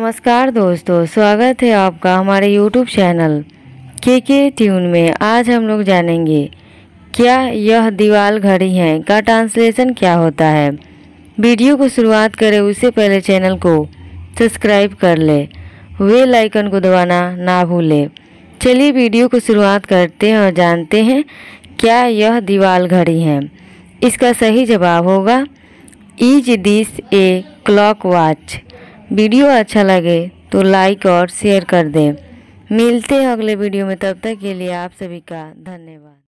नमस्कार दोस्तों स्वागत है आपका हमारे YouTube चैनल के के ट्यून में आज हम लोग जानेंगे क्या यह दीवाल घड़ी है का ट्रांसलेशन क्या होता है वीडियो को शुरुआत करें उससे पहले चैनल को सब्सक्राइब कर ले वे लाइकन को दबाना ना भूले चलिए वीडियो को शुरुआत करते हैं और जानते हैं क्या यह दीवाल घड़ी है इसका सही जवाब होगा is this a clock watch video अच्छा लगे तो लाइक और शेयर कर दें मिलते हैं अगले वीडियो में तब तक के लिए आप सभी का धन्यवाद